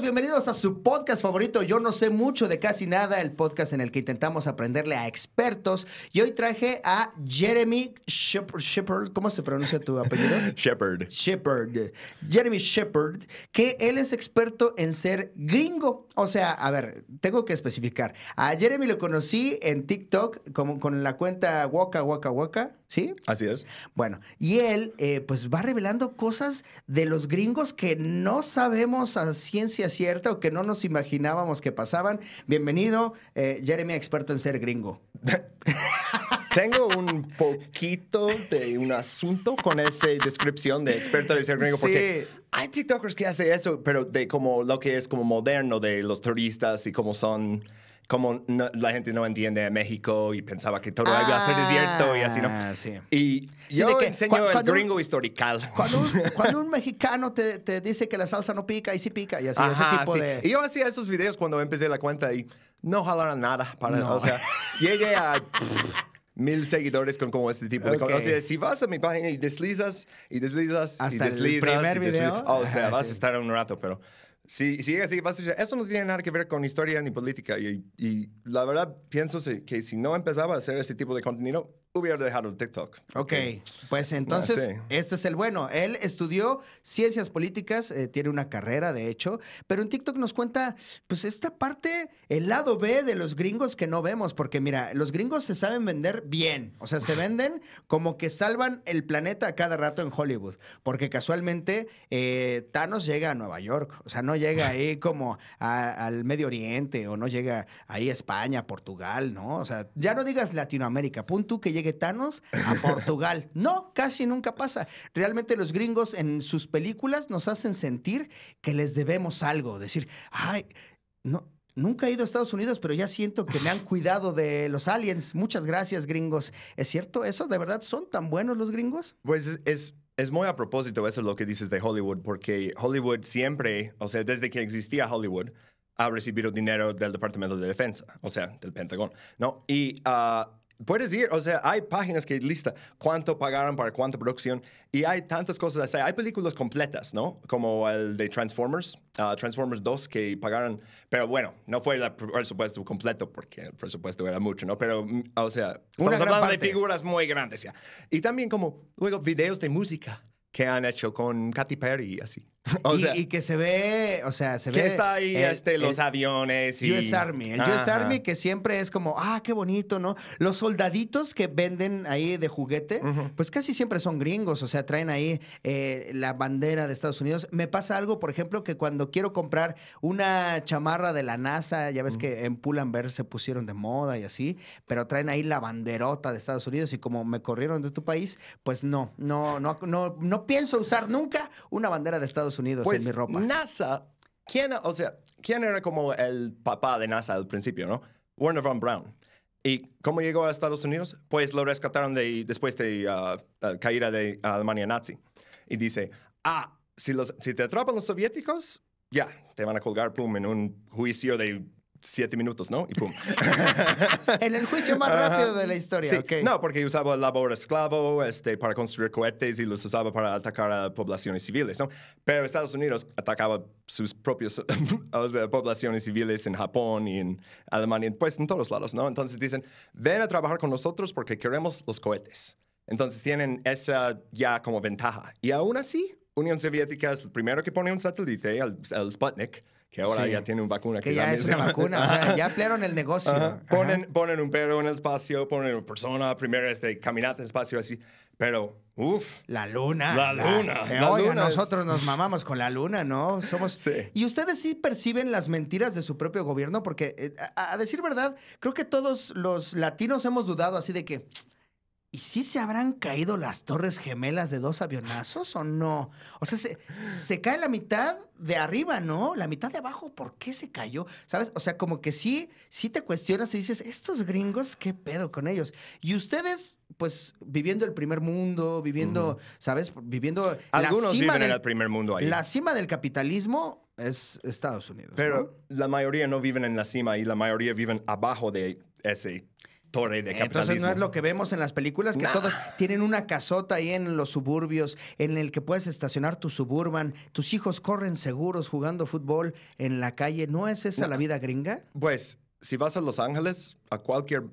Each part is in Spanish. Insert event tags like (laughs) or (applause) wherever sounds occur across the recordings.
bienvenidos a su podcast favorito. Yo no sé mucho de casi nada, el podcast en el que intentamos aprenderle a expertos. Y hoy traje a Jeremy Shepard. ¿Cómo se pronuncia tu apellido? (laughs) Shepard. Shepard. Jeremy Shepard, que él es experto en ser gringo. O sea, a ver, tengo que especificar. A Jeremy lo conocí en TikTok como con la cuenta Waka Waka Waka, ¿sí? Así es. Bueno, y él eh, pues va revelando cosas de los gringos que no sabemos a ciencia cierta o que no nos imaginábamos que pasaban. Bienvenido, eh, Jeremy, experto en ser gringo. (laughs) Tengo un poquito de un asunto con esa descripción de experto de ser gringo, porque hay TikTokers que hacen eso, pero de como lo que es como moderno de los turistas y cómo son como la gente no entiende México y pensaba que todo ah, iba a ser ah, desierto y así, ¿no? Sí. Y yo que, enseño el gringo historical. Cuando un, (laughs) mexicano te, dice que la salsa no pica y sí pica y así, ese tipo de... Y yo hacía esos videos cuando empecé la cuenta y no jalaron nada. Para, O sea, llegué a... (laughs) mil seguidores con como este tipo de cosas. O sea, si vas a mi página y deslizas y deslizas Hasta y deslizas. El primer video. o sea, vas a estar un rato, pero si, si llegas y vas a decir, eso no tiene nada que ver con historia ni política. Y, y la verdad pienso que si no empezaba a hacer ese tipo de contenido, hubiera dejado un TikTok. Ok, pues ah, entonces este es el bueno. Él estudió ciencias políticas, eh, tiene una carrera de hecho, pero en TikTok nos cuenta pues esta parte, el lado B de los gringos que no vemos, porque mira, los gringos se saben vender bien, o sea, se venden como que salvan el planeta a cada rato en Hollywood, porque casualmente eh, Thanos llega a Nueva York, o sea, no llega ahí (laughs) como al Medio Oriente o no llega ahí a España, Portugal, ¿no? O sea, ya no digas Latinoamérica, punto, que llega llegue a Portugal. (laughs) No, casi nunca pasa. Realmente los gringos en sus películas nos hacen sentir que les debemos algo, decir, ay, no, Nunca he ido a Estados Unidos, pero ya siento que me han cuidado de los aliens. Muchas gracias, gringos. ¿Es cierto eso? ¿De verdad son tan buenos los gringos? Pues es, es, muy a propósito eso lo que dices de Hollywood, porque Hollywood siempre, o sea, desde que existía Hollywood, ha recibido dinero del Departamento de Defensa, o sea, del Pentágono, ¿no? Y uh, Puedes ir, o sea, hay páginas que lista cuánto pagaron para cuánta producción y hay tantas cosas, o sea, hay películas completas, ¿no? Como el de Transformers, ah, Transformers 2 que pagaron, pero bueno, no fue el presupuesto completo porque el presupuesto era mucho, ¿no? Pero, mm, o sea, estamos hablando de figuras muy grandes ya. Y también como luego videos de música que han hecho con Katy Perry y así. (laughs) y, que se ve, o sea, se ve. está ahí este, los aviones y. US Army. El US Army que siempre es como, ah, qué bonito, ¿no? Los soldaditos que venden ahí de juguete, pues casi siempre son gringos, o sea, traen ahí eh, la bandera de Estados Unidos. Me pasa algo, por ejemplo, que cuando quiero comprar una chamarra de la NASA, ya ves que en Pull&Bear se pusieron de moda y así, pero traen ahí la banderota de Estados Unidos y como me corrieron de tu país, pues no, no, no, no, no pienso usar nunca una bandera de Estados Estados Unidos en pues, mi ropa. NASA, ¿quién, o sea, ¿quién era como el papá de NASA al principio, no? Werner von Braun. ¿Y cómo llegó a Estados Unidos? Pues lo rescataron de, después de la ah, ah, caída de Alemania nazi. Y dice, ah, si, los, te atrapan los soviéticos, ya, te van a colgar, pum, en un juicio de siete minutos, ¿no? Y pum. (laughs) en el juicio más rápido de la historia. No, porque usaba el labor esclavo este, para construir cohetes y los usaba para atacar a poblaciones civiles, ¿no? Pero Estados Unidos atacaba sus propias (laughs) poblaciones civiles en Japón y en Alemania, pues en todos lados, ¿no? Entonces dicen, ven a trabajar con nosotros porque queremos los cohetes. Entonces tienen esa ya como ventaja. Y aún así, Unión Soviética es el primero que pone un satélite, el Sputnik, que ahora ya tiene una vacuna. Que, ya es una vacuna, ya ampliaron el negocio. Ponen, ponen un perro en el espacio, ponen una persona, primero este, caminata en espacio así, pero uff La luna. La luna. La, nosotros nos mamamos con la luna, ¿no? Somos. Y ustedes sí perciben las mentiras de su propio gobierno, porque eh, a, decir verdad, creo que todos los latinos hemos dudado así de que ¿Y si se habrán caído las torres gemelas de dos avionazos o no? O sea, se, se, cae la mitad de arriba, ¿no? La mitad de abajo, ¿por qué se cayó? ¿Sabes? O sea, como que sí, sí te cuestionas y dices, estos gringos, ¿qué pedo con ellos? Y ustedes, pues, viviendo el primer mundo, viviendo, ¿sabes? Viviendo Algunos la cima viven en el primer mundo ahí. La cima del capitalismo es Estados Unidos. Pero la mayoría no viven en la cima y la mayoría viven abajo de ese Torre de Entonces no es lo que vemos en las películas, que todos tienen una casota ahí en los suburbios, en el que puedes estacionar tu suburban, tus hijos corren seguros jugando fútbol en la calle. ¿No es esa la vida gringa? Pues, si vas a Los Ángeles, a cualquier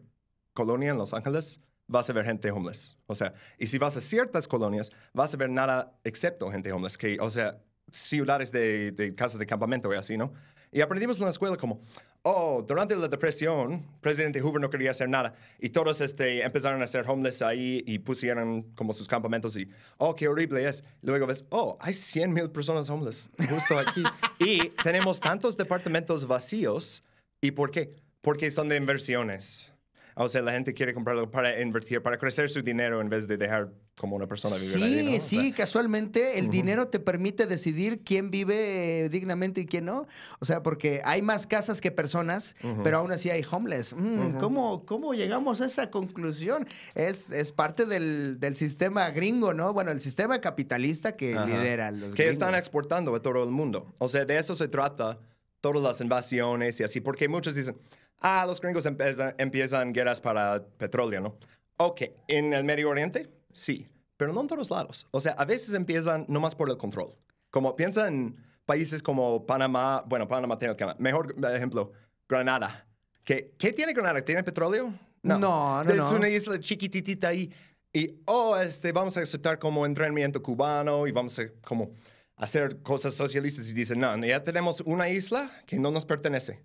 colonia en Los Ángeles, vas a ver gente homeless. O sea, y si vas a ciertas colonias, vas a ver nada excepto gente homeless, que, o sea, ciudades de, de casas de campamento y así, ¿no? Y aprendimos en la escuela como, oh, durante la depresión, presidente Hoover no quería hacer nada. Y todos este, empezaron a ser homeless ahí y pusieron como sus campamentos y, oh, qué horrible es. Luego ves, oh, hay 100 mil personas homeless justo aquí. (laughs) y tenemos tantos departamentos vacíos. ¿Y por qué? Porque son de inversiones. O sea, la gente quiere comprarlo para invertir, para crecer su dinero en vez de dejar como una persona vive sí, Sí, casualmente el dinero te permite decidir quién vive eh, dignamente y quién no. O sea, porque hay más casas que personas, pero aún así hay homeless. Mm, ¿cómo, llegamos a esa conclusión? Es, es parte del, sistema gringo, ¿no? Bueno, el sistema capitalista que lidera los Que están exportando a todo el mundo. O sea, de eso se trata todas las invasiones y así, porque muchos dicen, ah, los gringos empiezan guerras para petróleo, ¿no? Ok, en el Medio Oriente sí, pero no en todos lados. O sea, a veces empiezan nomás por el control. Como piensa en países como Panamá, bueno, Panamá tiene el canal. Mejor ejemplo, Granada. ¿Qué, tiene Granada? ¿Tiene petróleo? No, no, no. Es una isla chiquitita ahí. Y, oh, este, vamos a aceptar como entrenamiento cubano y vamos a como hacer cosas socialistas. Y dicen, no, ya tenemos una isla que no nos pertenece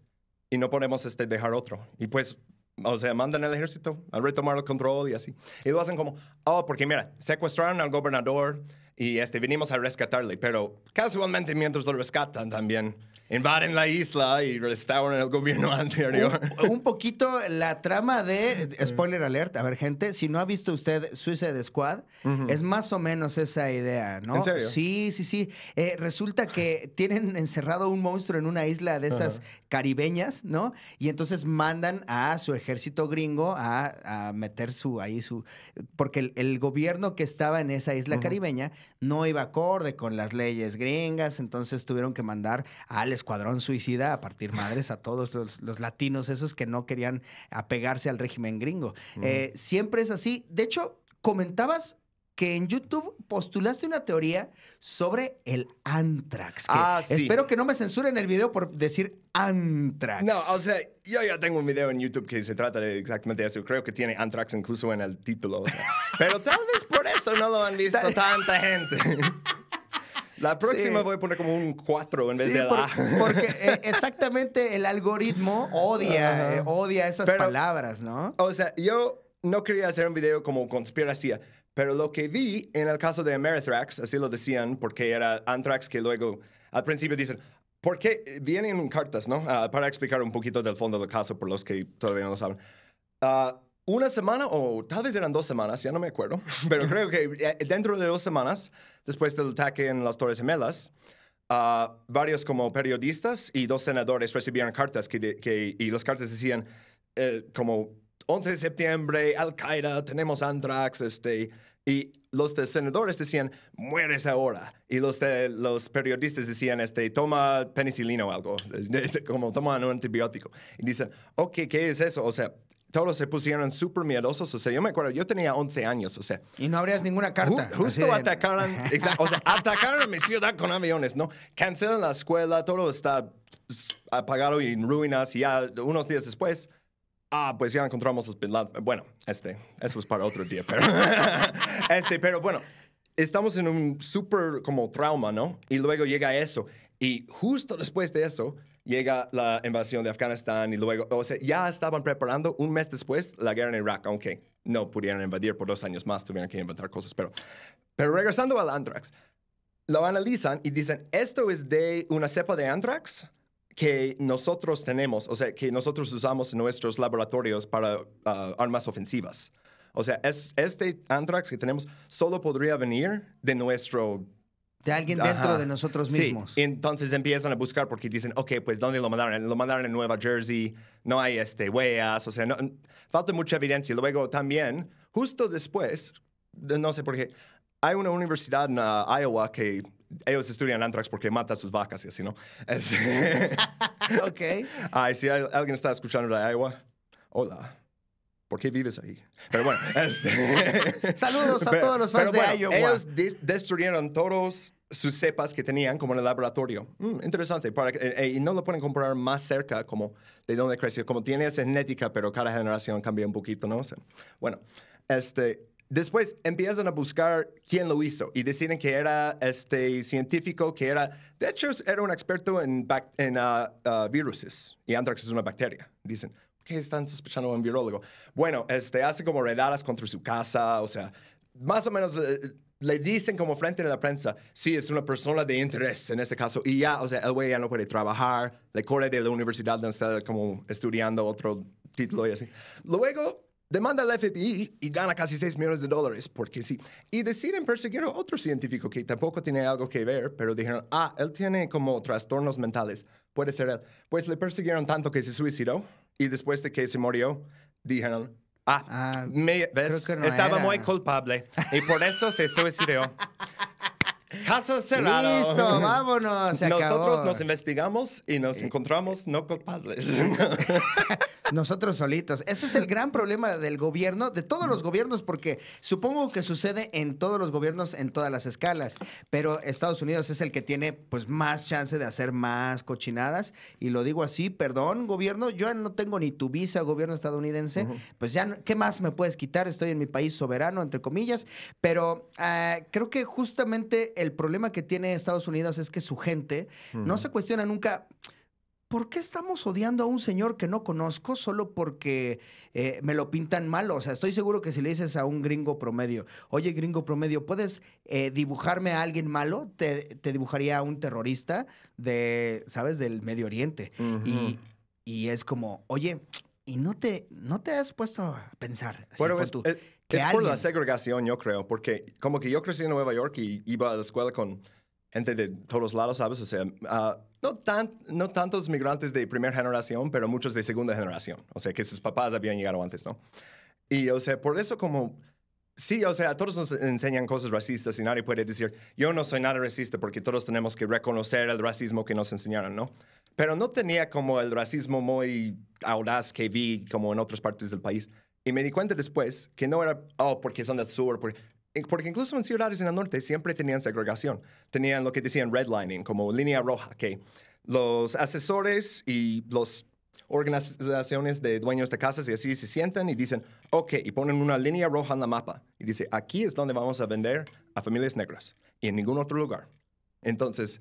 y no podemos este, dejar otro. Y pues o sea, mandan el ejército a retomar el control y así. Y lo hacen como, oh, porque mira, secuestraron al gobernador y este, vinimos a rescatarle, pero casualmente mientras lo rescatan también invaden la isla y restauran el gobierno anterior. Un, (laughs) poquito la trama de, spoiler alert, a ver gente, si no ha visto usted Suicide Squad, es más o menos esa idea, ¿no? Sí, sí, sí. Eh, resulta que tienen encerrado un monstruo en una isla de esas caribeñas, ¿no? Y entonces mandan a su ejército gringo a, meter su, ahí su, porque el, gobierno que estaba en esa isla caribeña no iba acorde con las leyes gringas, entonces tuvieron que mandar a escuadrón suicida a partir madres a todos los, latinos esos que no querían apegarse al régimen gringo. Eh, siempre es así. De hecho, comentabas que en YouTube postulaste una teoría sobre el anthrax ah, Espero que no me censuren el video por decir anthrax No, o sea, yo ya tengo un video en YouTube que se trata de exactamente eso. Creo que tiene anthrax incluso en el título. Pero tal vez por eso no lo han visto tanta gente. (laughs) La próxima voy a poner como un 4 en vez de la. (laughs) porque eh, exactamente el algoritmo odia, eh, odia esas palabras, ¿no? O sea, yo no quería hacer un video como conspiracía. Pero lo que vi en el caso de Amerithrax, así lo decían, porque era Anthrax que luego al principio dicen, ¿por qué eh, vienen cartas, no? Ah, para explicar un poquito del fondo del caso por los que todavía no lo saben. Ah una semana o tal vez eran dos semanas, ya no me acuerdo, (laughs) pero creo que eh, dentro de dos semanas, después del ataque en las Torres Gemelas, ah, varios como periodistas y dos senadores recibieron cartas que, que y las cartas decían eh, como 11 de septiembre, Al-Qaeda, tenemos Anthrax, este, y los de senadores decían, mueres ahora. Y los de los periodistas decían, este, toma penicilina o algo, (laughs) como toma un antibiótico. Y dicen, ok, ¿qué es eso? O sea, todos se pusieron súper miedosos. O sea, yo me acuerdo, yo tenía 11 años, o sea. Y no habrías ninguna carta. justo atacaron, (laughs) o sea, atacaron a mi ciudad con aviones, ¿no? Cancelan la escuela, todo está apagado y en ruinas. Y ya unos días después, ah, pues ya encontramos los Bin Bueno, este, eso es para otro día, pero. (laughs) este, pero bueno, estamos en un súper como trauma, ¿no? Y luego llega eso. Y justo después de eso, llega la invasión de Afganistán y luego, o sea, ya estaban preparando un mes después la guerra en Irak, aunque no pudieran invadir por dos años más, tuvieron que inventar cosas, pero... Pero regresando al anthrax, lo analizan y dicen, esto es de una cepa de anthrax que nosotros tenemos, o sea, que nosotros usamos en nuestros laboratorios para ah, armas ofensivas. O sea, este anthrax que tenemos solo podría venir de nuestro de alguien dentro de nosotros mismos. Sí. Entonces empiezan a buscar porque dicen, ok, pues ¿dónde lo mandaron? Lo mandaron en Nueva Jersey, no hay este, huellas, o sea, no, falta mucha evidencia. Luego también, justo después, no sé por qué, hay una universidad en uh, Iowa que ellos estudian antrax porque mata a sus vacas y así, ¿no? Este, (laughs) ok. (laughs) Ay, si alguien está escuchando de Iowa, hola. ¿Por qué vives ahí? Pero bueno, (laughs) este... (laughs) saludos a todos los fans de Ellos destruyeron todos sus cepas que tenían como en el laboratorio. Mm, interesante. Para, eh, eh, y no lo pueden comprar más cerca como de dónde creció. Como tiene esa genética, pero cada generación cambia un poquito, ¿no? sé. bueno, este, después empiezan a buscar quién lo hizo y deciden que era este científico que era, de hecho, era un experto en, en ah, ah, viruses y Anthrax es una bacteria. Dicen, ¿Qué están sospechando un biólogo Bueno, este, hace como redadas contra su casa, o sea, más o menos le, dicen como frente de la prensa, sí, es una persona de interés en este caso, y ya, o sea, el güey ya no puede trabajar, le corre de la universidad donde está como estudiando otro título y así. Luego demanda al FBI y gana casi 6 millones de dólares, porque sí. Y deciden perseguir a otro científico que tampoco tiene algo que ver, pero dijeron, ah, él tiene como trastornos mentales, puede ser él. Pues le persiguieron tanto que se suicidó y después de que se murió, dijeron, ah, ah me, estaba muy culpable y por eso se suicidó. (laughs) Caso cerrado. Listo, vámonos. Nosotros nos investigamos y nos encontramos no culpables. (laughs) Nosotros solitos. Ese es el gran problema del gobierno, de todos los gobiernos, porque supongo que sucede en todos los gobiernos, en todas las escalas, pero Estados Unidos es el que tiene pues más chance de hacer más cochinadas. Y lo digo así, perdón, gobierno, yo no tengo ni tu visa, gobierno estadounidense. Pues ya, ¿qué más me puedes quitar? Estoy en mi país soberano, entre comillas. Pero ah, creo que justamente el problema que tiene Estados Unidos es que su gente no se cuestiona nunca. ¿por qué estamos odiando a un señor que no conozco solo porque eh, me lo pintan malo? O sea, estoy seguro que si le dices a un gringo promedio, oye, gringo promedio, ¿puedes eh, dibujarme a alguien malo? Te, dibujaría a un terrorista de, ¿sabes?, del Medio Oriente. y, es como, oye, y no te, no te has puesto a pensar. Bueno, es, por la segregación, yo creo, porque como que yo crecí en Nueva York y iba a la escuela con gente de todos lados, ¿sabes? O sea, ah, no, tan, no tantos migrantes de primera generación, pero muchos de segunda generación. O sea, que sus papás habían llegado antes, ¿no? Y, o sea, por eso como... Sí, o sea, todos nos enseñan cosas racistas y nadie puede decir, yo no soy nada racista porque todos tenemos que reconocer el racismo que nos enseñaron, ¿no? Pero no tenía como el racismo muy audaz que vi como en otras partes del país. Y me di cuenta después que no era, oh, porque son del sur, porque porque incluso en ciudades en el norte siempre tenían segregación. Tenían lo que decían redlining, como línea roja, que los asesores y las organizaciones de dueños de casas y así se sientan y dicen, ok, y ponen una línea roja en la mapa. Y dice, aquí es donde vamos a vender a familias negras y en ningún otro lugar. Entonces,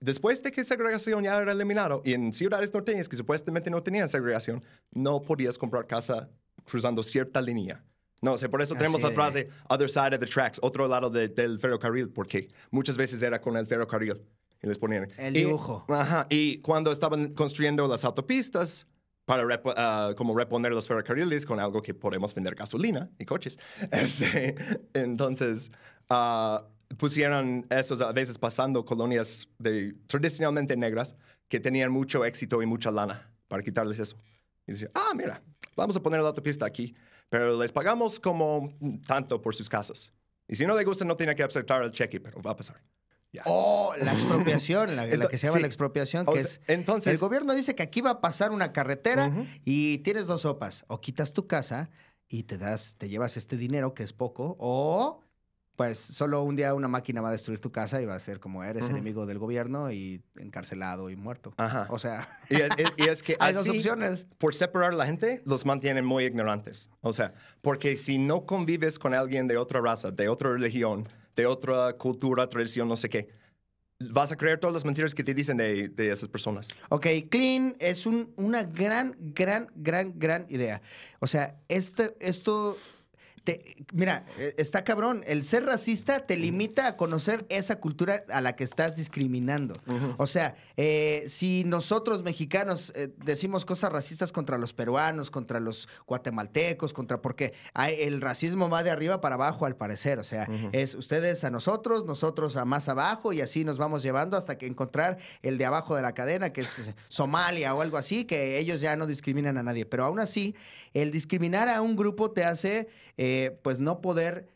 después de que segregación ya era eliminado y en ciudades norteñas que supuestamente no tenían segregación, no podías comprar casa cruzando cierta línea. No, sé, por eso tenemos la frase other side of the tracks, otro lado del ferrocarril, porque muchas veces era con el ferrocarril y les ponían. El dibujo. ajá. Y cuando estaban construyendo las autopistas para ah, como reponer los ferrocarriles con algo que podemos vender gasolina y coches, (laughs) este, entonces ah, pusieron esos a veces pasando colonias de, tradicionalmente negras que tenían mucho éxito y mucha lana para quitarles eso. Y dice, ah, mira, vamos a poner la autopista aquí pero les pagamos como tanto por sus casas. Y si no le gusta, no tiene que aceptar el cheque, pero va a pasar. o Oh, la expropiación, la, que se llama la expropiación, que es. Entonces. El gobierno dice que aquí va a pasar una carretera y tienes dos sopas. O quitas tu casa y te das, te llevas este dinero que es poco, o pues solo un día una máquina va a destruir tu casa y va a ser como eres enemigo del gobierno y encarcelado y muerto. Ajá. O sea, y es, que (laughs) hay así, dos opciones. Por separar a la gente, los mantienen muy ignorantes. O sea, porque si no convives con alguien de otra raza, de otra religión, de otra cultura, tradición, no sé qué, vas a creer todas las mentiras que te dicen de, esas personas. Ok, Clean es un, una gran, gran, gran, gran idea. O sea, este, esto mira, e, está cabrón. El ser racista te limita a conocer esa cultura a la que estás discriminando. O sea, eh, si nosotros mexicanos eh, decimos cosas racistas contra los peruanos, contra los guatemaltecos, contra porque el racismo va de arriba para abajo al parecer. O sea, es ustedes a nosotros, nosotros a más abajo y así nos vamos llevando hasta que encontrar el de abajo de la cadena, que es eh, Somalia o algo así, que ellos ya no discriminan a nadie. Pero aún así, el discriminar a un grupo te hace eh, pues no poder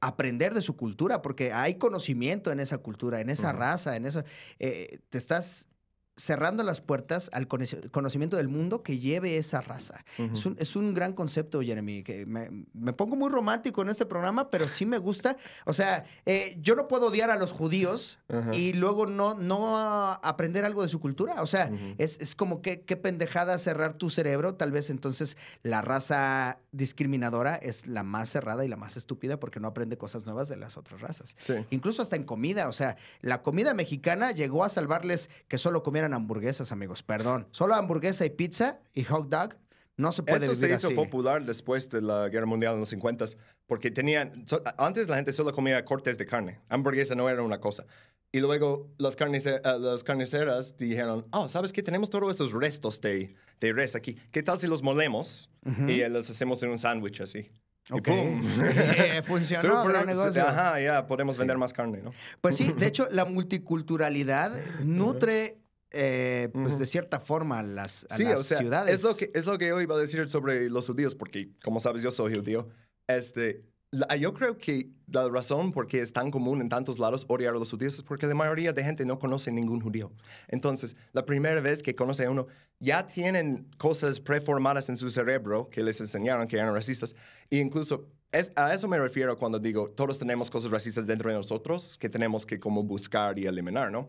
aprender de su cultura, porque hay conocimiento en esa cultura, en esa raza, en eso. Eh, te estás cerrando las puertas al conocimiento del mundo que lleve esa raza. es, un, gran concepto, Jeremy, que me, pongo muy romántico en este programa, pero sí me gusta. O sea, eh, yo no puedo odiar a los judíos y luego no, no aprender algo de su cultura. O sea, es, como que qué pendejada cerrar tu cerebro. Tal vez entonces la raza discriminadora es la más cerrada y la más estúpida porque no aprende cosas nuevas de las otras razas. Incluso hasta en comida, o sea, la comida mexicana llegó a salvarles que solo comieran hamburguesas, amigos, perdón. Solo hamburguesa y pizza y hot dog no se puede Eso se hizo popular después de la Guerra Mundial en los 50 porque tenían... antes la gente solo comía cortes de carne. Hamburguesa no era una cosa. Y luego las, eh, las carniceras dijeron, oh, ¿sabes qué? Tenemos todos esos restos de, de res aquí. ¿Qué tal si los molemos y eh, los hacemos en un sándwich así? Ok. (laughs) (laughs) funcionó, negocio. Ajá, ya podemos vender más carne, ¿no? Pues sí, de (laughs) hecho, la multiculturalidad nutre... Eh, pues de cierta forma a las, a sí, o sea, ciudades. Es lo, que, es lo que yo iba a decir sobre los judíos, porque como sabes yo soy judío. Este, Ah, yo creo que la razón por qué es tan común en tantos lados odiar a los judíos es porque la mayoría de gente no conoce ningún judío. Entonces, la primera vez que conoce a uno, ya tienen cosas preformadas en su cerebro que les enseñaron que eran racistas. E incluso a eso me refiero cuando digo, todos tenemos cosas racistas dentro de nosotros que tenemos que como buscar y eliminar, ¿no?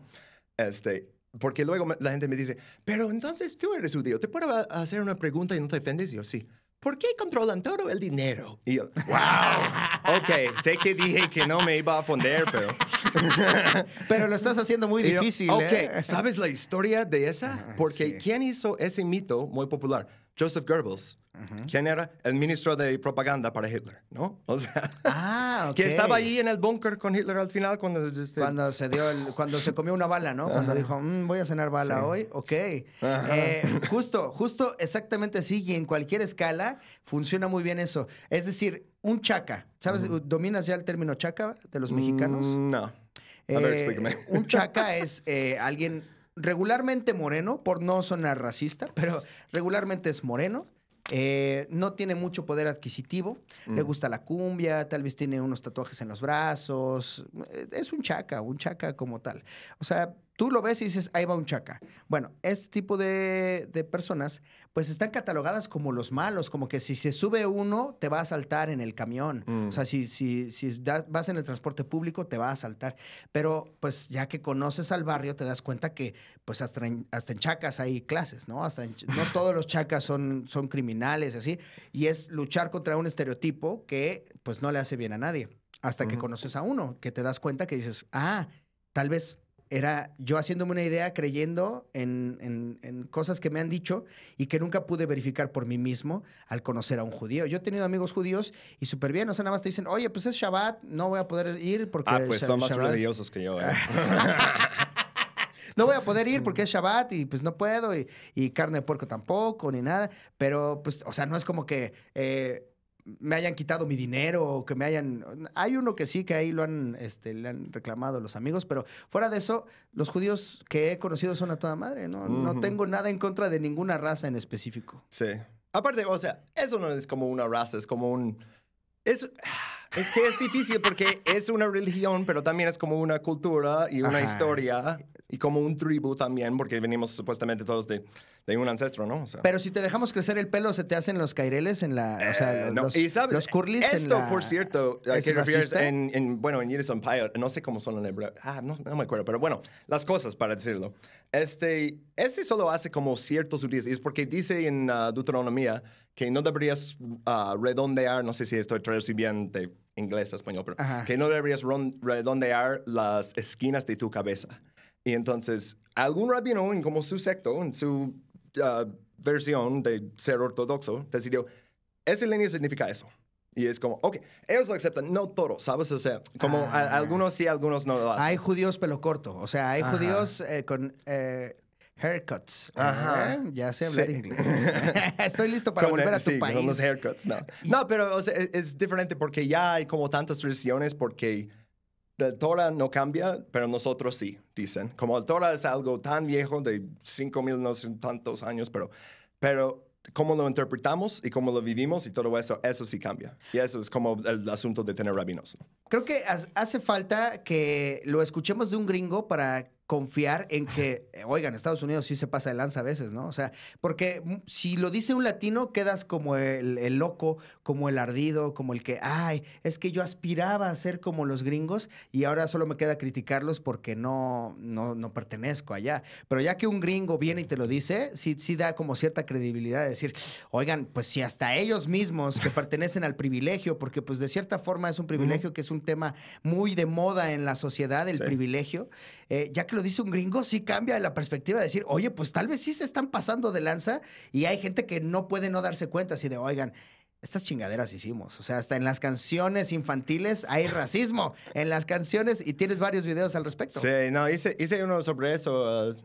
Este, porque luego la gente me dice, pero entonces tú eres judío, ¿te puedo hacer una pregunta y no te ofendes? Y yo, sí. ¿por qué controlan todo el dinero? Y yo, (laughs) wow, ok, sé que dije que no me iba a fonder, pero... (laughs) pero lo estás haciendo muy difícil. ok, ¿eh? ¿sabes la historia de esa? Porque ¿quién hizo ese mito muy popular? Joseph Goebbels, quien era el ministro de propaganda para Hitler, ¿no? (laughs) O sea, ah, que estaba ahí en el búnker con Hitler al final cuando, este, cuando se dio el, cuando se comió una bala, ¿no? Cuando dijo, mm, voy a cenar bala hoy, ok. Eh, justo, justo, exactamente así y en cualquier escala funciona muy bien eso. Es decir, un chaca, ¿sabes? ¿Dominas ya el término chaca de los mexicanos? Mm, no. a ver, eh, explícame. Un (laughs) chaca es eh, alguien regularmente moreno, por no sonar racista, (laughs) pero regularmente es moreno. Eh, no tiene mucho poder adquisitivo, le mm. gusta la cumbia, tal vez tiene unos tatuajes en los brazos, eh, es un chaca, un chaca como tal. O sea, tú lo ves y dices, ahí va un chaca. Bueno, este tipo de, personas, pues están catalogadas como los malos, como que si se sube uno, te va a saltar en el camión. Mm. O sea, si, si, si vas en el transporte público, te va a saltar. Pero pues ya que conoces al barrio, te das cuenta que pues hasta en, hasta en chacas hay clases, ¿no? Hasta no (laughs) todos los chacas son, son criminales, así. Y es luchar contra un estereotipo que pues no le hace bien a nadie. Hasta que conoces a uno, que te das cuenta que dices, ah, tal vez era yo haciéndome una idea, creyendo en, cosas que me han dicho y que nunca pude verificar por mí mismo al conocer a un judío. Yo he tenido amigos judíos y súper bien, o sea, nada más te dicen, oye, pues es Shabbat, no voy a poder ir porque... Ah, pues son más que yo, ¿eh? (laughs) no voy a poder ir porque es (laughs) Shabbat y pues no puedo, y, carne de puerco tampoco, ni nada, pero pues, o sea, no es como que... Eh, me hayan quitado mi dinero o que me hayan... Hay uno que sí, que ahí lo han, este, le han reclamado los amigos, pero fuera de eso, los judíos que he conocido son a toda madre, ¿no? No tengo nada en contra de ninguna raza en específico. Sí. Aparte, o sea, eso no es como una raza, es como un... Es, es que es difícil porque es una religión, pero también es como una cultura y una historia y como un tribu también, porque venimos supuestamente todos de de un ancestro, ¿no? Pero si te dejamos crecer el pelo, ¿se te hacen los caireles en la. O eh, sea, los, curlis esto, por cierto, ¿a qué refieres? En, bueno, en Yiddish Empire, no sé cómo son en hebreo. Ah, no, me acuerdo. Pero bueno, las cosas, para decirlo. Este, este solo hace como ciertos judíos. Y es porque dice en ah, Deuteronomía que no deberías ah, redondear, no sé si estoy traduciendo bien de inglés a español, pero que no deberías redondear las esquinas de tu cabeza. Y entonces, algún rabino en como su secto, en su Ah, versión de ser ortodoxo decidió, ese línea significa eso. Y es como, ok, ellos lo aceptan, no todos, ¿sabes? O sea, como ah. algunos sí, algunos no lo hacen. Hay judíos pelo corto, o sea, hay judíos eh, con eh, haircuts. Eh, Ajá. Ya sé hablar inglés. (laughs) Estoy listo para volver a tu país. no. No, pero e, es, diferente porque ya hay como tantas tradiciones porque el Torah no cambia, pero nosotros sí, dicen. Como el Torah es algo tan viejo, de 5.000 no sé tantos años, pero, pero cómo lo interpretamos y cómo lo vivimos y todo eso, eso sí cambia. Y eso es como el asunto de tener rabinos. Creo que hace falta que lo escuchemos de un gringo para confiar en que, eh, oigan, Estados Unidos sí se pasa de lanza a veces, ¿no? O sea, porque si lo dice un latino, quedas como el, loco, como el ardido, como el que, ay, es que yo aspiraba a ser como los gringos y ahora solo me queda criticarlos porque no, no, pertenezco allá. Pero ya que un gringo viene y te lo dice, sí, sí da como cierta credibilidad de decir, oigan, pues si hasta ellos mismos que pertenecen al privilegio, porque pues de cierta forma es un privilegio que es un tema muy de moda en la sociedad, el privilegio, eh, ya que lo dice un gringo, sí cambia la perspectiva de decir, oye, pues tal vez sí se están pasando de lanza y hay gente que no puede no darse cuenta así de, oigan, estas chingaderas hicimos. O sea, hasta en las canciones infantiles hay (laughs) racismo en las canciones y tienes varios videos al respecto. Sí, no, hice, hice uno sobre eso. Uh,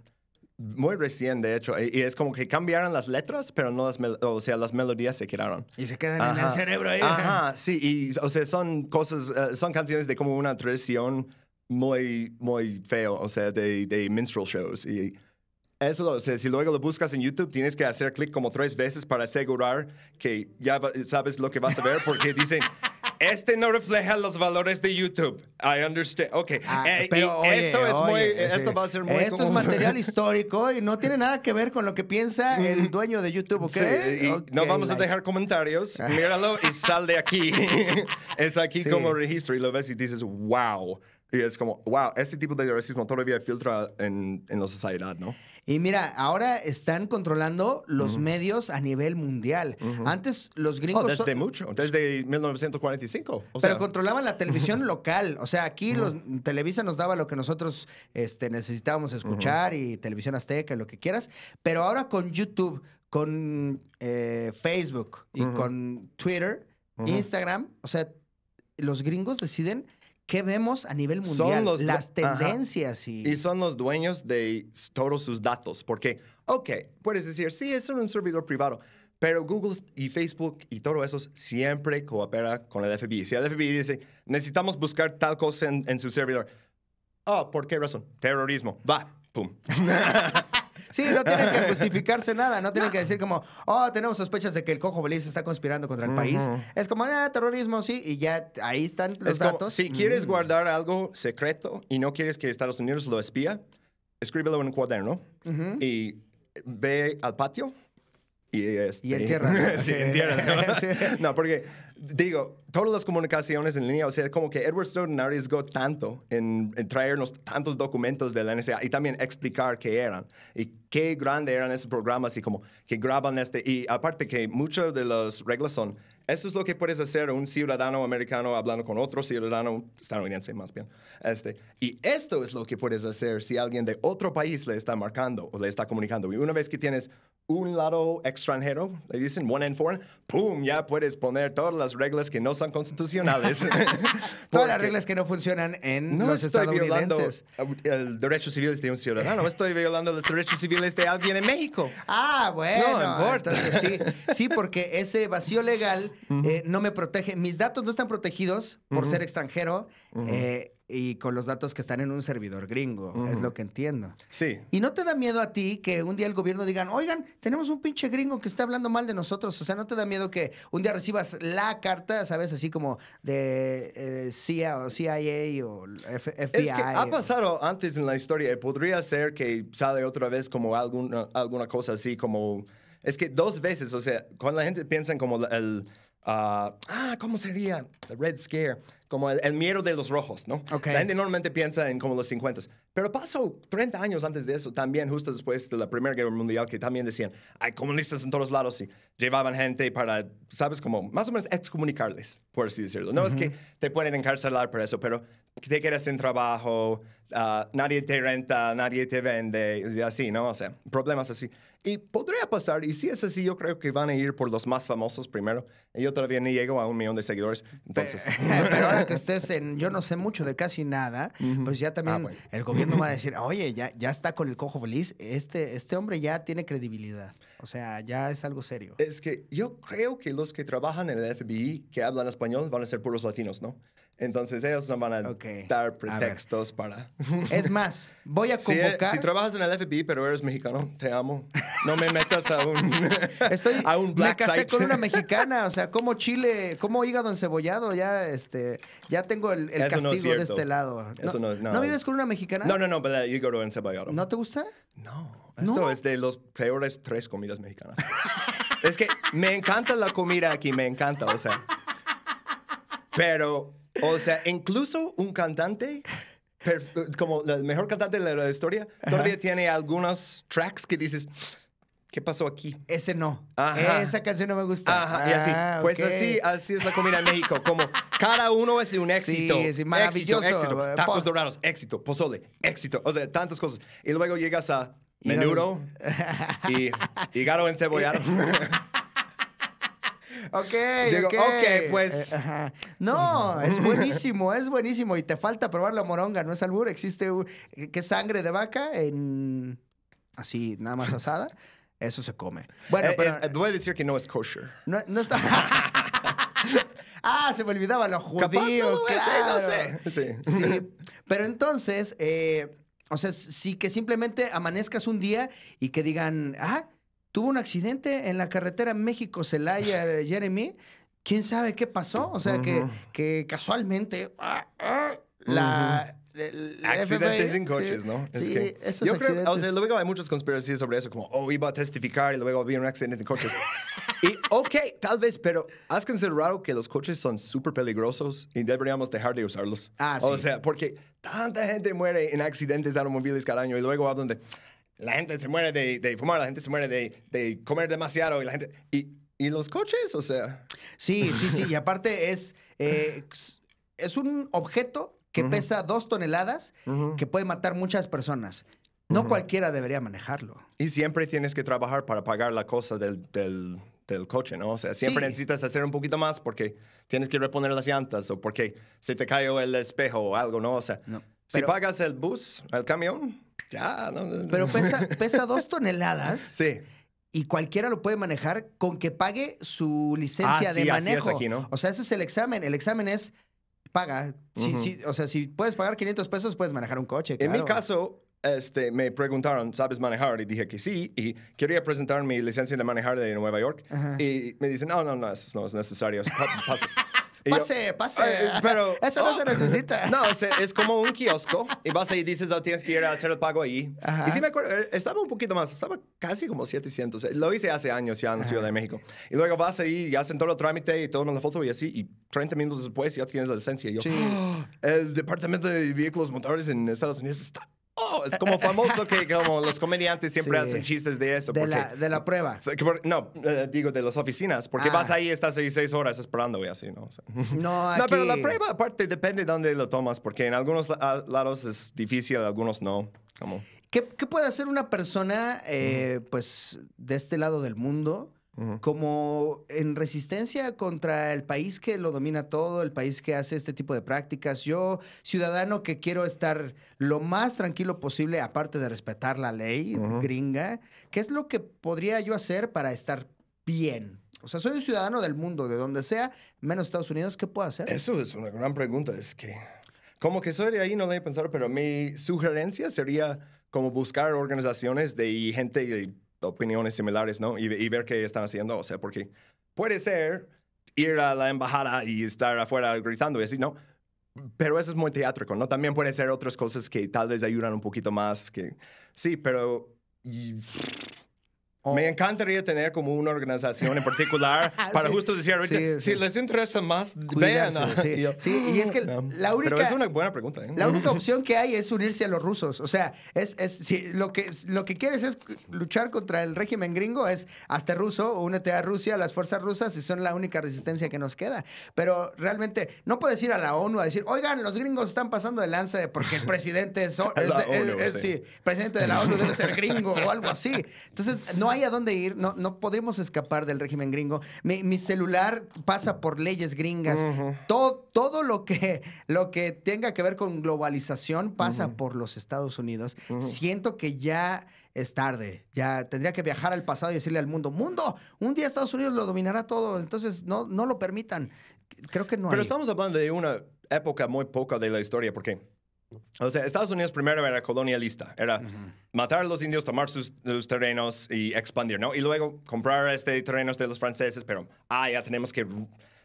muy recién, de hecho. Y, es como que cambiaron las letras, pero no las, o sea, las melodías se quedaron. Y se quedan en el cerebro ahí. Ajá, sí. Y, o sea, son cosas, eh, son canciones de como una tradición muy, muy feo, o sea, de, minstrel shows. Y eso, o sea, si luego lo buscas en YouTube, tienes que hacer clic como tres veces para asegurar que ya sabes lo que vas a ver, porque dicen, (laughs) este no refleja los valores de YouTube. I understand. Ok. Ah, eh, pero esto, es muy, esto va a ser muy. Esto es material (laughs) histórico y no tiene nada que ver con lo que piensa el mm. dueño de YouTube, ¿ok? no vamos a dejar comentarios. (laughs) Míralo y sal de aquí. es aquí como registro y lo ves y dices, wow. Y es como, wow, este tipo de racismo todavía filtra en, en la sociedad, ¿no? Y mira, ahora están controlando los medios a nivel mundial. Antes los oh, gringos... antes desde mucho, desde 1945. O pero controlaban la televisión (laughs) local. O sea, aquí los, Televisa nos daba lo que nosotros este, necesitábamos escuchar y Televisión Azteca, lo que quieras. Pero ahora con YouTube, con eh, Facebook y con Twitter, Instagram, o sea, los gringos deciden ¿Qué vemos a nivel mundial? Son las tendencias y... son los dueños de todos sus datos. Porque, ok, puedes decir, sí, es un servidor privado, pero Google y Facebook y todo eso siempre coopera con la FBI. Si el FBI dice, necesitamos buscar tal cosa en, en su servidor. Oh, ¿por qué razón? Terrorismo. Va, pum. (laughs) Sí, no tienen que (laughs) justificarse nada, no tienen que decir como, oh, tenemos sospechas de que el cojo Belice está conspirando contra el país. Es como, ah, terrorismo, sí, y ya ahí están los datos. si quieres mm. guardar algo secreto y no quieres que Estados Unidos lo espía, escríbelo en un cuaderno y ve al patio. Y, este... y entierra. (laughs) sí, entierra. ¿no? (laughs) no, porque digo, todas las comunicaciones en línea, o sea, como que Edward Snowden arriesgó tanto en, en, traernos tantos documentos de la NSA y también explicar qué eran y qué grande eran esos programas y como que graban este. Y aparte que muchas de las reglas son esto es lo que puedes hacer un ciudadano americano hablando con otro ciudadano estadounidense, más bien. Este, y esto es lo que puedes hacer si alguien de otro país le está marcando o le está comunicando. Y una vez que tienes un lado extranjero, le dicen one and foreign, ¡pum! Ya puedes poner todas las reglas que no son constitucionales. (laughs) todas las (laughs) reglas que no funcionan en no estoy violando el derecho civil de un ciudadano, estoy violando los derechos civiles de alguien en México. Ah, bueno. No importa. sí, sí, porque ese vacío legal eh, no me protege. Mis datos no están protegidos por ser extranjero eh, y con los datos que están en un servidor gringo. Es lo que entiendo. Sí. Y no te da miedo a ti que un día el gobierno digan, oigan, tenemos un pinche gringo que está hablando mal de nosotros. O sea, no te da miedo que un día recibas la carta, ¿sabes? Así como de eh, CIA o CIA o FBI. Es que ha pasado antes en la historia. Podría ser que sale otra vez como alguna, alguna cosa así como... Es que dos veces, o sea, cuando la gente piensa en como el, Ah, ah, ¿cómo sería? The Red Scare, como el, miedo de los rojos, ¿no? La gente normalmente piensa en como los 50. Pero pasó 30 años antes de eso, también justo después de la Primera Guerra Mundial, que también decían, hay comunistas en todos lados y llevaban gente para, ¿sabes? Como más o menos excomunicarles, por así decirlo. No es que te pueden encarcelar por eso, pero te quedas sin trabajo, ah, nadie te renta, nadie te vende, así, ¿no? O sea, problemas así. Y podría pasar, y si es así, yo creo que van a ir por los más famosos primero. yo todavía ni llego a un millón de seguidores, entonces... (laughs) Pero, ahora que estés en, yo no sé mucho de casi nada, pues ya también ah, el gobierno va a (laughs) decir, oye, ya, ya está con el cojo feliz, este, este hombre ya tiene credibilidad. O sea, ya es algo serio. Es que yo creo que los que trabajan en el FBI, que hablan español, van a ser puros latinos, ¿no? Entonces ellos no van a dar pretextos para... (laughs) Es más, voy a (laughs) e- convocar... Si, trabajas en el FBI pero eres mexicano, te amo. No me metas a un, (laughs) Estoy, a un black Me casé con una mexicana, o sea, como chile, como hígado encebollado, ya, este, ya tengo el, el castigo de este lado. Eso no, no, vives con una mexicana? No, no, no, pero uh, hígado encebollado. ¿No te gusta? No, esto es de los peores tres comidas mexicanas. es que me encanta la comida aquí, me encanta, o sea... Pero o sea, incluso un cantante como el mejor cantante de la historia, todavía tiene algunos tracks que dices, ¿qué pasó aquí? Ese no. Esa canción no me gusta. y así. Ah, pues así, así es la comida en México. Como cada uno es un éxito. Sí, maravilloso. Eh, Tacos dorados, éxito. Pozole, éxito. O sea, tantas cosas. Y luego llegas a menudo (laughs) y, en encebollado. (laughs) ok, ok, pues. Eh, no, es buenísimo, es buenísimo. Y te falta probar la moronga, ¿no es albur? Existe, eh, que sangre de vaca? En, así, nada más asada. Eso se come. Bueno, eh, pero... decir que no es kosher. No, está... (laughs) ah, se me olvidaba, lo judío. Capaz no sé. Sí. sí. Pero entonces, o sea, sí que simplemente amanezcas un día y que digan, ah, tuvo un accidente en la carretera México-Celaya, (laughs) Jeremy. ¿Quién sabe qué pasó? O sea, que, que casualmente ah, ah, la... accidentes en coches, ¿no? que, yo creo, o sea, luego hay muchas conspiraciones sobre eso, como, oh, iba a testificar y luego había un accidente en coches. (laughs) y, ok, tal vez, pero ¿has considerado que los coches son súper peligrosos y deberíamos dejar de usarlos? Ah, O sea, porque tanta gente muere en accidentes automóviles cada año y luego hablan de, la gente se muere de, fumar, la gente se muere de, comer demasiado y la gente... Y, los coches, o sea... Sí, sí, sí. Y aparte es, eh, es un objeto que pesa dos toneladas que puede matar muchas personas. No cualquiera debería manejarlo. Y siempre tienes que trabajar para pagar la cosa del, coche, ¿no? O sea, siempre necesitas hacer un poquito más porque tienes que reponer las llantas o porque se te cayó el espejo o algo, ¿no? O sea, si pagas el bus, el camión, ya, no, Pero (laughs) pesa, dos toneladas. Sí. Y cualquiera lo puede manejar con que pague su licencia ah, de manejo. aquí, ¿no? O sea, ese es el examen. El examen es paga. Si, o sea, si puedes pagar 500 pesos, puedes manejar un coche. En mi caso, este, me preguntaron, ¿sabes manejar? Y dije que sí. Y quería presentar mi licencia de manejar de Nueva York. Y me dicen, no, no, no, eso no es necesario. (laughs) Pase, pase. pero, (laughs) Eso no se oh". necesita. (laughs) No, es, como un kiosco. Y vas ahí y dices, oh, tienes que ir a hacer el pago ahí. Y sí me acuerdo, eh, estaba un poquito más, estaba casi como 700. Eh, lo hice hace años ya en Ciudad de México. Y luego vas ahí y hacen todo el trámite y en la foto y así. Y 30 minutos después ya tienes la licencia. Y yo, ah, el departamento de vehículos motores en Estados Unidos está oh, es como famoso que como los comediantes siempre hacen chistes de eso. De, la, prueba. no, eh, digo de las oficinas, porque ah. vas ahí, estás seis, seis horas esperando y así, ¿no? (laughs) no, no, pero la prueba aparte depende de dónde lo tomas, porque en algunos lados es difícil, en algunos no. Como... ¿Qué, puede hacer una persona, eh, pues, de este lado del mundo? Como en resistencia contra el país que lo domina todo, el país que hace este tipo de prácticas. Yo, ciudadano que quiero estar lo más tranquilo posible, aparte de respetar la ley gringa, ¿qué es lo que podría yo hacer para estar bien? O sea, soy un ciudadano del mundo, de donde sea, menos Estados Unidos, ¿qué puedo hacer? Eso es una gran pregunta. Es que, como que soy de ahí, no lo he pensado, pero mi sugerencia sería como buscar organizaciones de gente opiniones similares, ¿no? Y, ver qué están haciendo, o sea, porque puede ser ir a la embajada y estar afuera gritando y así, ¿no? Pero eso es muy teátrico, ¿no? También puede ser otras cosas que tal vez ayudan un poquito más, que sí, pero... Oh. Me encantaría tener como una organización en particular (laughs) para justo decir si les interesa más, vean. Sí. y es que mm, la única... ¿eh? La única opción que hay es unirse a los rusos. O sea, es, es lo, que, lo que quieres es luchar contra el régimen gringo, es hasta ruso, únete a Rusia, las fuerzas rusas, y son la única resistencia que nos queda. Pero realmente no puedes ir a la ONU a decir, oigan, los gringos están pasando de lanza porque el presidente es... (laughs) presidente de la ONU debe ser gringo o algo así. Entonces, no hay a dónde ir, no, no podemos escapar del régimen gringo. Mi, celular pasa por leyes gringas. Todo, todo lo, que, lo que tenga que ver con globalización pasa por los Estados Unidos. Siento que ya es tarde. Ya tendría que viajar al pasado y decirle al mundo, mundo, un día Estados Unidos lo dominará todo, entonces no, no lo permitan. Creo que no Pero estamos hablando de una época muy poca de la historia, porque o sea, Estados Unidos primero era colonialista, era matar a los indios, tomar sus, terrenos y expandir, ¿no? Y luego comprar este terrenos de los franceses, pero, ah, ya tenemos que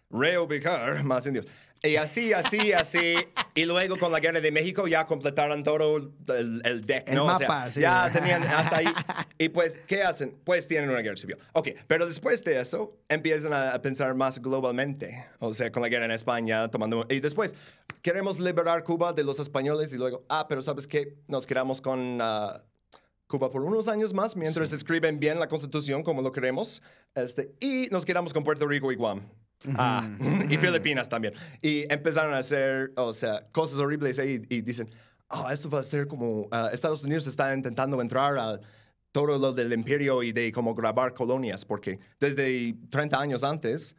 reubicar más indios. Y así, así, así. y luego con la guerra de México ya completaron todo el, el deck, o sea, Ya tenían hasta ahí. (laughs) Y pues, ¿qué hacen? Pues tienen una guerra civil. Ok, pero después de eso empiezan a, pensar más globalmente. O sea, con la guerra en España, tomando. Y después, queremos liberar Cuba de los españoles y luego, ah, pero ¿sabes qué? Nos quedamos con. Ah, Cuba por unos años más mientras escriben bien la constitución como lo queremos este, y nos quedamos con Puerto Rico y Guam. Ah, y Filipinas también. Y empezaron a hacer, o sea, cosas horribles ahí y dicen, ah esto va a ser como, ah, Estados Unidos está intentando entrar a todo lo del imperio y de como grabar colonias, porque desde 30 años antes,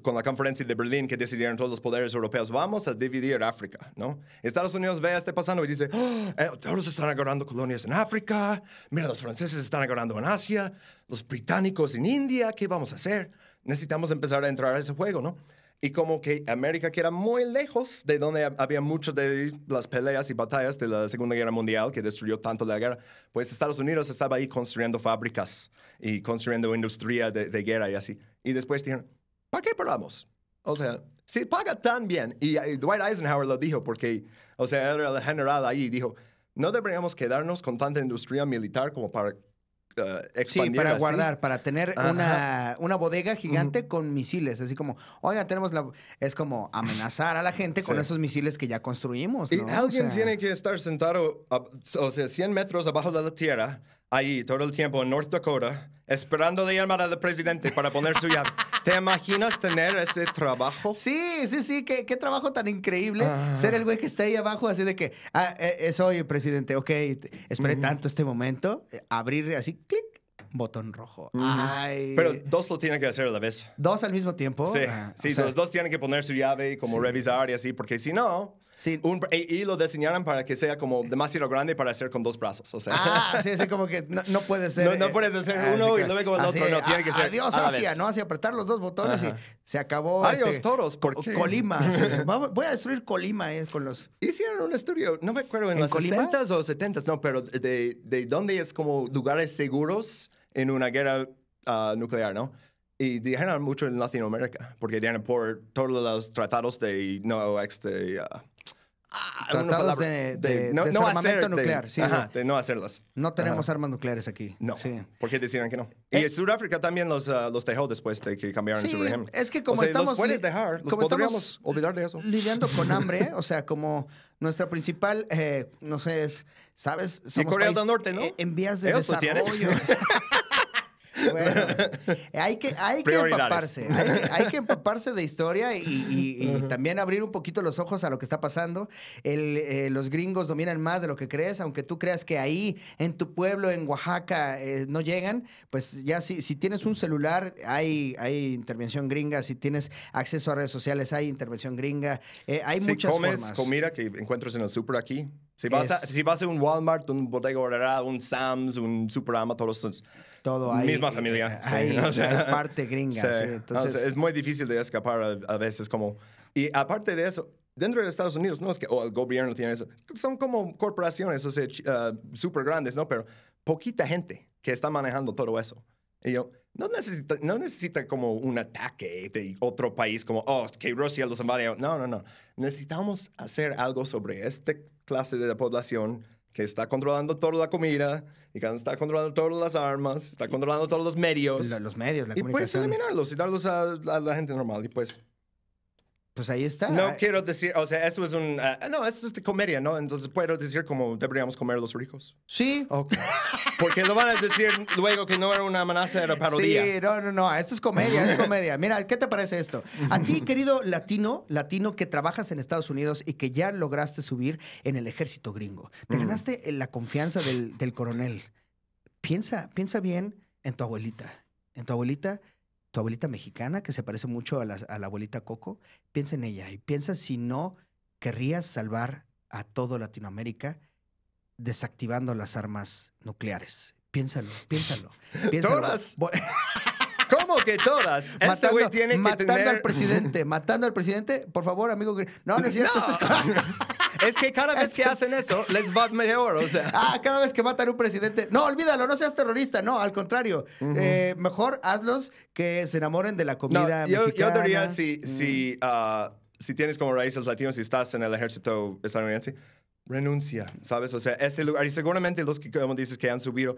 con la conferencia de Berlín que decidieron todos los poderes europeos, vamos a dividir África, ¿no? Estados Unidos ve a este pasando y dice, ah, eh, todos están agarrando colonias en África, mira, los franceses están agarrando en Asia, los británicos en India, ¿qué vamos a hacer? necesitamos empezar a entrar a ese juego, ¿no? Y como que América, que era muy lejos de donde había muchas de las peleas y batallas de la Segunda Guerra Mundial, que destruyó tanto la guerra, pues Estados Unidos estaba ahí construyendo fábricas y construyendo industria de, guerra y así. Y después dijeron, ¿para qué paramos? O sea, si paga tan bien, y, Dwight Eisenhower lo dijo porque, o sea, era el general ahí dijo, no deberíamos quedarnos con tanta industria militar como para Ah, sí, para guardar, para tener una, bodega gigante con misiles, así como, oiga, tenemos la... Es como amenazar a la gente con esos misiles que ya construimos. Y alguien tiene que estar sentado, o sea, 100 metros abajo de la tierra ahí todo el tiempo en North Dakota, esperando de llamar al presidente para poner su llave. (laughs) ¿Te imaginas tener ese trabajo? Sí, sí, sí, qué, qué trabajo tan increíble. Ah. Ser el güey que está ahí abajo, así de que, ah, eh, eh, soy el presidente, ok, esperé tanto este momento, eh, abrir así, clic, botón rojo. Pero dos lo tienen que hacer a la vez. Dos al mismo tiempo. Sí, ah, sí los dos tienen que poner su llave y como revisar y así, porque si no, Sí. Un, y, lo diseñaran para que sea como demasiado grande para hacer con dos brazos. O sea. Ah, sí, como que no, puede ser. No, eh, puedes hacer ah, uno y luego el otro. No, tiene que ser. Adiós, Asia, ¿no? Así apretar los dos botones y se acabó. Adiós, este, toros. ¿por Colima. (laughs) voy a destruir Colima eh, con los. Hicieron un estudio, no me acuerdo, en, los 60 o 70 s no, pero de, de dónde es como lugares seguros en una guerra ah, nuclear, ¿no? Y dijeron mucho en Latinoamérica, porque tienen por todos los tratados de no este, ah, Ah, tratados de, de, no, nuclear. de, no hacerlas. No tenemos armas nucleares aquí. No. Sí. Porque decían que no. Y eh, Sudáfrica también los, ah, los dejó después de que cambiaron su régimen. Es que como estamos. podríamos Lidiando con (laughs) hambre, o sea, como nuestra principal, eh, no sé, es, ¿sabes? Somos Corea del Norte, ¿no? En vías de eso desarrollo. (laughs) Bueno, hay que, hay que empaparse, hay que, empaparse de historia y, (laughs) también abrir un poquito los ojos a lo que está pasando. Eh, los gringos dominan más de lo que crees, aunque tú creas que ahí, en tu pueblo, en Oaxaca, eh, no llegan, pues ya si, tienes un celular, hay, hay intervención gringa, si tienes acceso a redes sociales, hay intervención gringa, eh, hay si muchas comes comida que encuentras en el super aquí, si vas, a, si un Walmart, un Bodega un Sam's, un Superama, todos son... Todo ahí. Misma familia. Eh, ahí, (laughs) o sea, parte gringa. Sí, entonces, es muy difícil de escapar a, veces. como Y aparte de eso, dentro de Estados Unidos, no es que el gobierno tiene eso. Son como corporaciones, o sea, ah, súper grandes, ¿no? Pero poquita gente que está manejando todo eso. Y yo, no necesita, no necesita como un ataque de otro país, como, oh, que Rusia los invadió. No, no, no. Necesitamos hacer algo sobre esta clase de la población que está controlando toda la comida, y que está controlando todas las armas, está controlando todos los medios. Los medios, la y comunicación. Y puedes eliminarlos y darlos a la gente normal. Y pues pues ahí está. No ah, quiero decir, o sea, esto es un. Ah, no, esto es de comedia, ¿no? Entonces puedo decir como deberíamos comer los ricos. Sí. Okay. Porque lo van a decir luego que no era una amenaza, era parodia. Sí, no, no, no. Esto es comedia, es comedia. Mira, ¿qué te parece esto? A ti, querido latino, latino que trabajas en Estados Unidos y que ya lograste subir en el ejército gringo, te mm. ganaste la confianza del, del coronel. Piensa, piensa bien en tu abuelita. En tu abuelita tu abuelita mexicana, que se parece mucho a la, abuelita Coco, piensa en ella y piensa si no querrías salvar a todo Latinoamérica desactivando las armas nucleares. Piénsalo, piénsalo. (laughs) piénsalo. ¿Todas? (laughs) ¿Cómo que todas? Este matando, este tiene matando al presidente, matando al presidente. Por favor, amigo. No, no es cierto. (laughs) No. Es que cada vez que hacen eso, les va mejor, o sea. Ah, cada vez que matan un presidente. No, olvídalo, no seas terrorista, no, al contrario. Eh, mejor hazlos que se enamoren de la comida no, yo, Yo diría si, mm. si, ah, si tienes como raíces latinos y estás en el ejército estadounidense, renuncia, ¿sabes? O sea, este lugar, y seguramente los que, como dices, que han subido,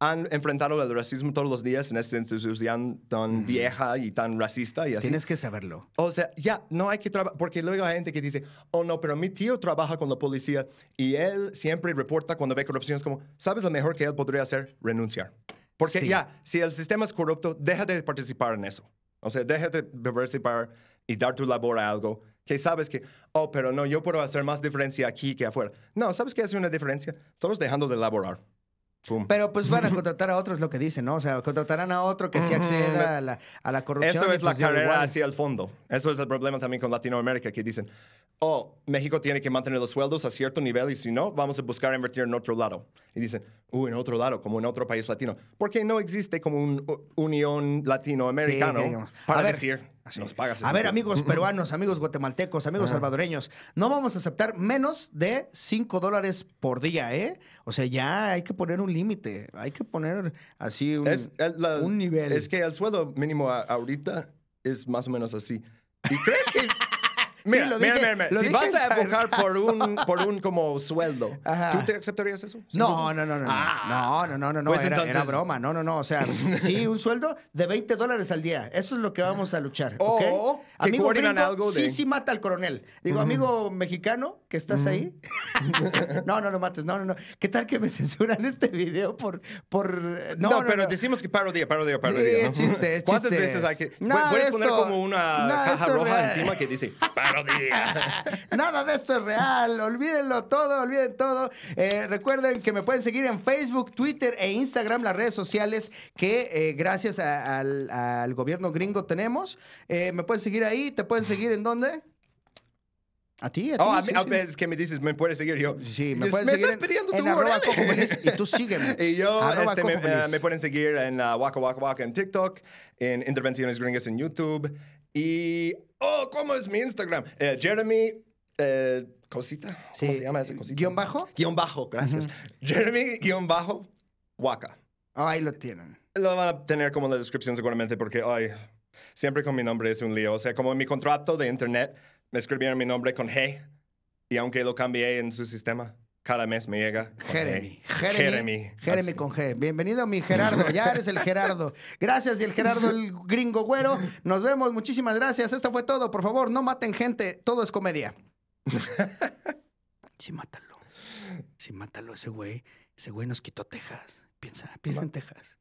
han enfrentado el racismo todos los días en esta institución tan vieja y tan racista Tienes que saberlo. O sea, ya, no hay que trabajar, porque luego hay gente que dice, oh no, pero mi tío trabaja con la policía y él siempre reporta cuando ve corrupción. Es como, ¿sabes lo mejor que él podría hacer? Renunciar. Porque ya, si el sistema es corrupto, deja de participar en eso. O sea, deja de participar y dar tu labor a algo que sabes que, oh, pero no, yo puedo hacer más diferencia aquí que afuera. No, ¿sabes qué hace una diferencia? Todos dejando de laborar. Pero pues van a (laughs) contratar a otros, lo que dicen, ¿no? O sea, contratarán a otro que sí acceda a la, a la corrupción. Eso es la pues, carrera hacia el fondo. Eso es el problema también con Latinoamérica, que dicen, oh, México tiene que mantener los sueldos a cierto nivel y si no, vamos a buscar invertir en otro lado. Y dicen, uh, en otro lado, como en otro país latino. Porque no existe como un unión latinoamericana para decir, nos pagas. A ver, amigos (laughs) peruanos, amigos guatemaltecos, amigos salvadoreños, no vamos a aceptar menos de 5 dólares por día, ¿eh? O sea, ya hay que poner un límite, hay que poner así un, nivel. Es que el sueldo mínimo ahorita es más o menos así. ¿Y crees que... Mira, lo dije, mira, si vas a abogar por un, (laughs) por un como sueldo, ¿tú te aceptarías eso? No, no, no, ah. no, no, no, no, no, pues era, era, broma, no, no, no, o sea, (laughs) sí, un sueldo de 20 dólares al día, eso es lo que vamos a luchar, ¿ok? O que amigo algo de... sí, sí mata al coronel, digo, amigo mexicano, que estás ahí? Mm. (laughs) no, no lo mates, no, no, no. ¿Qué tal que me (laughs) censuran este video por... por... Eh, no, no, no pero decimos que parodia, parodia, parodia. Sí, es chiste, es (laughs) ¿Cuántas veces hay que... Puedes poner como una caja roja encima que dice parodia. nada de esto es real, olvídenlo todo, olviden todo. Eh, recuerden que me pueden seguir en Facebook, Twitter e Instagram, las redes sociales que eh, gracias al, gobierno gringo tenemos. me pueden seguir ahí, te pueden seguir en dónde? A ti, a ti. Oh, a, a veces que me dices, me puedes seguir. Yo, sí, me, puedes me estás pidiendo tu arroba y tú sígueme. (laughs) y yo, este, me, pueden seguir en uh, Waka Waka Waka en TikTok, en Intervenciones Gringas en YouTube. Y, oh, ¿cómo es mi Instagram? Eh, Jeremy eh, cosita. ¿Cómo se llama esa cosita? ¿Guión bajo? Guión bajo, gracias. Jeremy guión bajo Waka. Oh, ahí lo tienen. Lo van a tener como en la descripción seguramente porque, ay, siempre con mi nombre es un lío. O sea, como en mi contrato de internet me escribieron mi nombre con G y aunque lo cambié en su sistema, cada mes me llega. Jeremy, Jeremy. Jeremy. con G. Bienvenido, mi Gerardo. Ya eres el Gerardo. Gracias, y el Gerardo, el gringo güero. Nos vemos. Muchísimas gracias. Esto fue todo. Por favor, no maten gente. Todo es comedia. (laughs) Sí, mátalo. Sí, mátalo. Ese güey, ese güey nos quitó Texas. Piensa, piensa en Texas.